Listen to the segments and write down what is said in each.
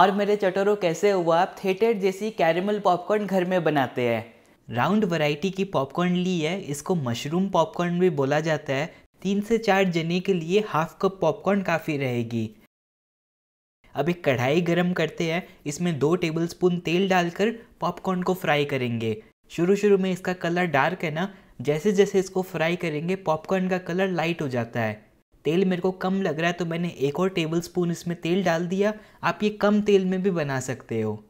और मेरे चटोरों कैसे हुआ आप थिएटर जैसी कैरेमल पॉपकॉर्न घर में बनाते हैं राउंड वैरायटी की पॉपकॉर्न ली है इसको मशरूम पॉपकॉर्न भी बोला जाता है तीन से चार जने के लिए हाफ कप पॉपकॉर्न काफ़ी रहेगी अब एक कढ़ाई गरम करते हैं इसमें दो टेबलस्पून तेल डालकर पॉपकॉर्न को फ्राई करेंगे शुरू शुरू में इसका कलर डार्क है ना जैसे जैसे इसको फ्राई करेंगे पॉपकॉर्न का कलर लाइट हो जाता है तेल मेरे को कम लग रहा है तो मैंने एक और टेबल स्पून इसमें तेल डाल दिया आप ये कम तेल में भी बना सकते हो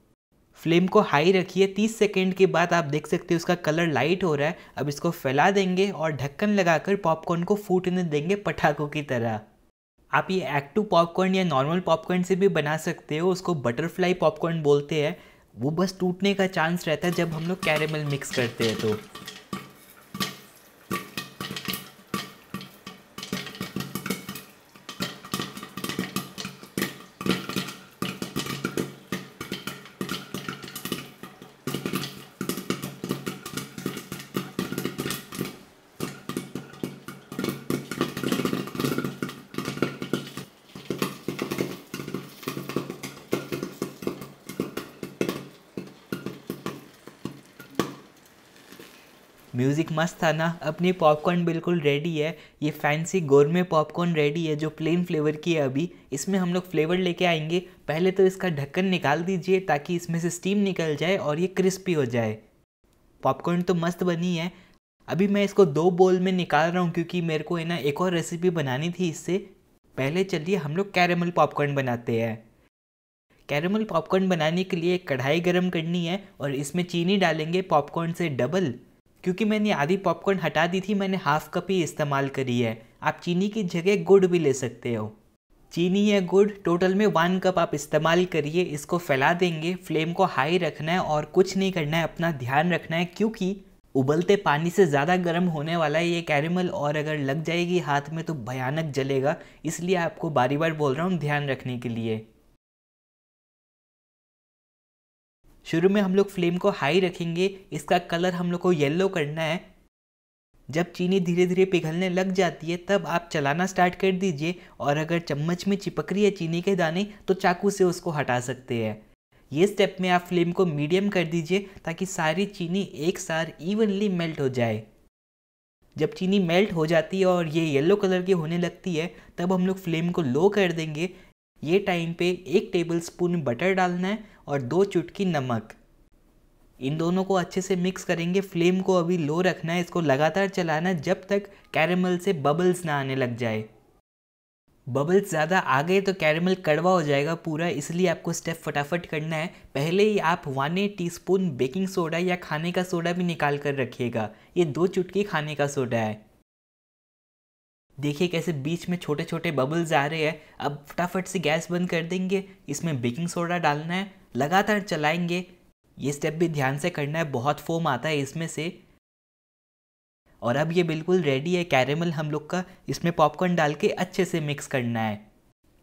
फ्लेम को हाई रखिए 30 सेकेंड के बाद आप देख सकते हो उसका कलर लाइट हो रहा है अब इसको फैला देंगे और ढक्कन लगाकर पॉपकॉर्न को फूटने देंगे पटाखों की तरह आप ये एक्टिव पॉपकॉर्न या नॉर्मल पॉपकॉर्न से भी बना सकते हो उसको बटरफ्लाई पॉपकॉर्न बोलते हैं वो बस टूटने का चांस रहता है जब हम लोग कैरेमल मिक्स करते हैं तो म्यूज़िक मस्त था ना अपनी पॉपकॉर्न बिल्कुल रेडी है ये फैंसी गोरमे पॉपकॉर्न रेडी है जो प्लेन फ्लेवर की है अभी इसमें हम लोग फ्लेवर लेके आएंगे पहले तो इसका ढक्कन निकाल दीजिए ताकि इसमें से स्टीम निकल जाए और ये क्रिस्पी हो जाए पॉपकॉर्न तो मस्त बनी है अभी मैं इसको दो बोल में निकाल रहा हूँ क्योंकि मेरे को है ना एक और रेसिपी बनानी थी इससे पहले चलिए हम लोग कैरेमल पॉपकॉर्न बनाते हैं कैरेमल पॉपकॉर्न बनाने के लिए कढ़ाई गरम करनी है और इसमें चीनी डालेंगे पॉपकॉर्न से डबल क्योंकि मैंने आधी पॉपकॉर्न हटा दी थी मैंने हाफ कप ही इस्तेमाल करी है आप चीनी की जगह गुड़ भी ले सकते हो चीनी या गुड़ टोटल में वन कप आप इस्तेमाल करिए इसको फैला देंगे फ्लेम को हाई रखना है और कुछ नहीं करना है अपना ध्यान रखना है क्योंकि उबलते पानी से ज़्यादा गर्म होने वाला है ये कैरेमल और अगर लग जाएगी हाथ में तो भयानक जलेगा इसलिए आपको बारी बार बोल रहा हूँ ध्यान रखने के लिए शुरू में हम लोग फ्लेम को हाई रखेंगे इसका कलर हम लोग को येल्लो करना है जब चीनी धीरे धीरे पिघलने लग जाती है तब आप चलाना स्टार्ट कर दीजिए और अगर चम्मच में चिपक रही है चीनी के दाने तो चाकू से उसको हटा सकते हैं ये स्टेप में आप फ्लेम को मीडियम कर दीजिए ताकि सारी चीनी एक साथ इवनली मेल्ट हो जाए जब चीनी मेल्ट हो जाती है और ये येलो कलर की होने लगती है तब हम लोग फ्लेम को लो कर देंगे ये टाइम पे एक टेबल स्पून बटर डालना है और दो चुटकी नमक इन दोनों को अच्छे से मिक्स करेंगे फ्लेम को अभी लो रखना है इसको लगातार चलाना जब तक कैरेमल से बबल्स ना आने लग जाए बबल्स ज़्यादा आ गए तो कैरेमल कड़वा हो जाएगा पूरा इसलिए आपको स्टेप फटाफट करना है पहले ही आप one A T baking soda या खाने का सोडा भी निकाल कर रखिएगा ये दो चुटकी खाने का सोडा है देखिए कैसे बीच में छोटे छोटे बबल्स आ रहे हैं अब फटाफट से गैस बंद कर देंगे इसमें बेकिंग सोडा डालना है लगातार चलाएंगे ये स्टेप भी ध्यान से करना है बहुत फोम आता है इसमें से और अब ये बिल्कुल रेडी है कैरेमल हम लोग का इसमें पॉपकॉर्न डाल के अच्छे से मिक्स करना है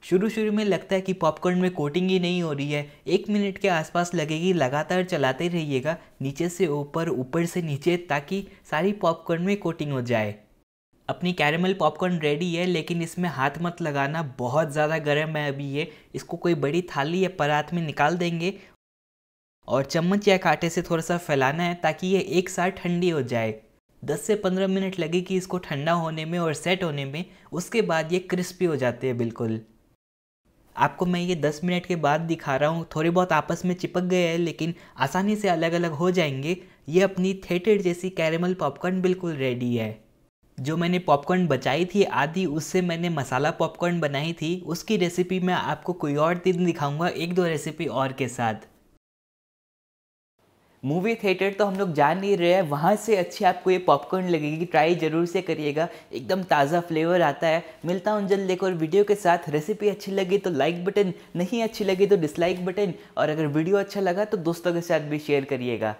शुरू शुरू में लगता है कि पॉपकॉर्न में कोटिंग ही नहीं हो रही है एक मिनट के आसपास लगेगी लगातार चलाते रहिएगा नीचे से ऊपर ऊपर से नीचे ताकि सारी पॉपकॉर्न में कोटिंग हो जाए अपनी कैरेमल पॉपकॉर्न रेडी है लेकिन इसमें हाथ मत लगाना बहुत ज़्यादा गर्म है अभी ये इसको कोई बड़ी थाली या परात में निकाल देंगे और चम्मच या कांटे से थोड़ा सा फैलाना है ताकि ये एक साथ ठंडी हो जाए 10 से 15 मिनट लगेगी इसको ठंडा होने में और सेट होने में उसके बाद ये क्रिस्पी हो जाते हैं बिल्कुल आपको मैं ये 10 मिनट के बाद दिखा रहा हूँ थोड़े बहुत आपस में चिपक गए हैं लेकिन आसानी से अलग अलग हो जाएंगे ये अपनी थिएटर जैसी कैरेमल पॉपकॉर्न बिल्कुल रेडी है जो मैंने पॉपकॉर्न बचाई थी आधी उससे मैंने मसाला पॉपकॉर्न बनाई थी उसकी रेसिपी मैं आपको कोई और दिन दिखाऊंगा एक दो रेसिपी और के साथ मूवी थिएटर तो हम लोग जा नहीं रहे हैं वहाँ से अच्छी आपको ये पॉपकॉर्न लगेगी ट्राई ज़रूर से करिएगा एकदम ताज़ा फ्लेवर आता है मिलता हूँ जल्द एक और वीडियो के साथ रेसिपी अच्छी लगी तो लाइक बटन नहीं अच्छी लगी तो डिसलाइक बटन और अगर वीडियो अच्छा लगा तो दोस्तों के साथ भी शेयर करिएगा